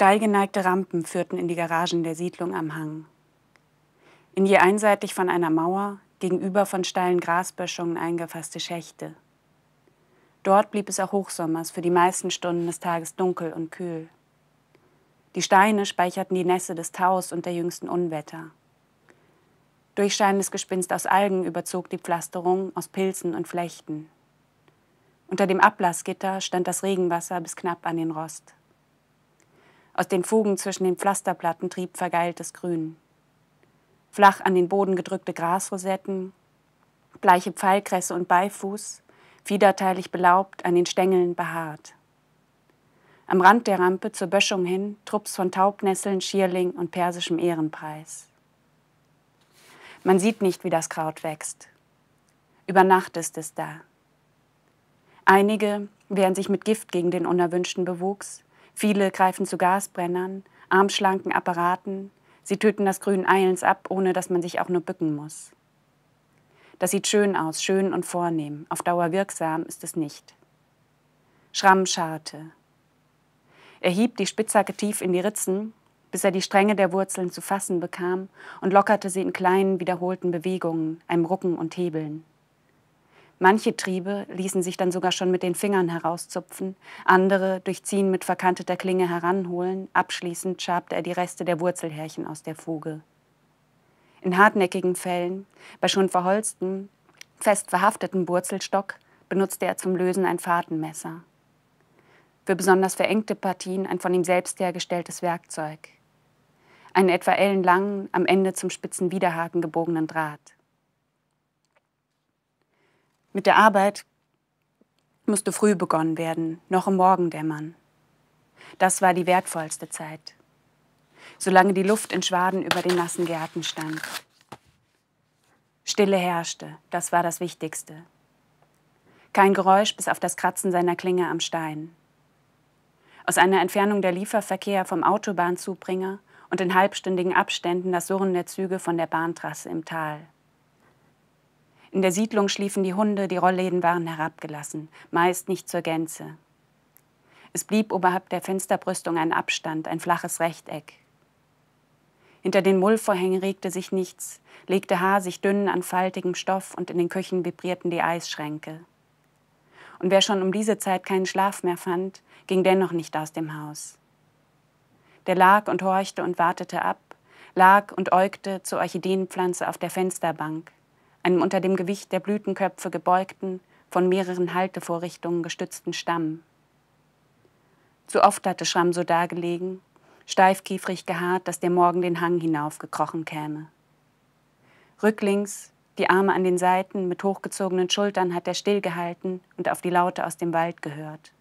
Steil geneigte Rampen führten in die Garagen der Siedlung am Hang. In je einseitig von einer Mauer, gegenüber von steilen Grasböschungen eingefasste Schächte. Dort blieb es auch hochsommers für die meisten Stunden des Tages dunkel und kühl. Die Steine speicherten die Nässe des Taus und der jüngsten Unwetter. Durchscheinendes Gespinst aus Algen überzog die Pflasterung aus Pilzen und Flechten. Unter dem Ablassgitter stand das Regenwasser bis knapp an den Rost aus den Fugen zwischen den Pflasterplatten trieb vergeiltes Grün. Flach an den Boden gedrückte Grasrosetten, bleiche Pfeilkresse und Beifuß, fiederteilig belaubt, an den Stängeln behaart. Am Rand der Rampe zur Böschung hin Trupps von Taubnesseln, Schierling und persischem Ehrenpreis. Man sieht nicht, wie das Kraut wächst. Über Nacht ist es da. Einige während sich mit Gift gegen den unerwünschten Bewuchs, Viele greifen zu Gasbrennern, armschlanken Apparaten. Sie töten das Grün eilends ab, ohne dass man sich auch nur bücken muss. Das sieht schön aus, schön und vornehm. Auf Dauer wirksam ist es nicht. Schramm scharte. Er hieb die Spitzhacke tief in die Ritzen, bis er die Stränge der Wurzeln zu fassen bekam und lockerte sie in kleinen, wiederholten Bewegungen, einem Rucken und Hebeln. Manche Triebe ließen sich dann sogar schon mit den Fingern herauszupfen, andere durchziehen mit verkanteter Klinge heranholen, abschließend schabte er die Reste der Wurzelhärchen aus der Fuge. In hartnäckigen Fällen, bei schon verholztem, fest verhafteten Wurzelstock, benutzte er zum Lösen ein Fahrtenmesser. Für besonders verengte Partien ein von ihm selbst hergestelltes Werkzeug. Einen etwa ellenlangen, am Ende zum spitzen Widerhaken gebogenen Draht. Mit der Arbeit musste früh begonnen werden, noch im Morgendämmern. Das war die wertvollste Zeit, solange die Luft in Schwaden über den nassen Gärten stand. Stille herrschte, das war das Wichtigste. Kein Geräusch bis auf das Kratzen seiner Klinge am Stein. Aus einer Entfernung der Lieferverkehr vom Autobahnzubringer und in halbstündigen Abständen das Surren der Züge von der Bahntrasse im Tal. In der Siedlung schliefen die Hunde, die Rollläden waren herabgelassen, meist nicht zur Gänze. Es blieb oberhalb der Fensterbrüstung ein Abstand, ein flaches Rechteck. Hinter den Mullvorhängen regte sich nichts, legte Haar sich dünn an faltigem Stoff und in den Küchen vibrierten die Eisschränke. Und wer schon um diese Zeit keinen Schlaf mehr fand, ging dennoch nicht aus dem Haus. Der lag und horchte und wartete ab, lag und äugte zur Orchideenpflanze auf der Fensterbank, einem unter dem Gewicht der Blütenköpfe gebeugten, von mehreren Haltevorrichtungen gestützten Stamm. Zu oft hatte Schramm so dagelegen, steifkiefrig gehaart, dass der Morgen den Hang hinaufgekrochen käme. Rücklings, die Arme an den Seiten, mit hochgezogenen Schultern hat er stillgehalten und auf die Laute aus dem Wald gehört.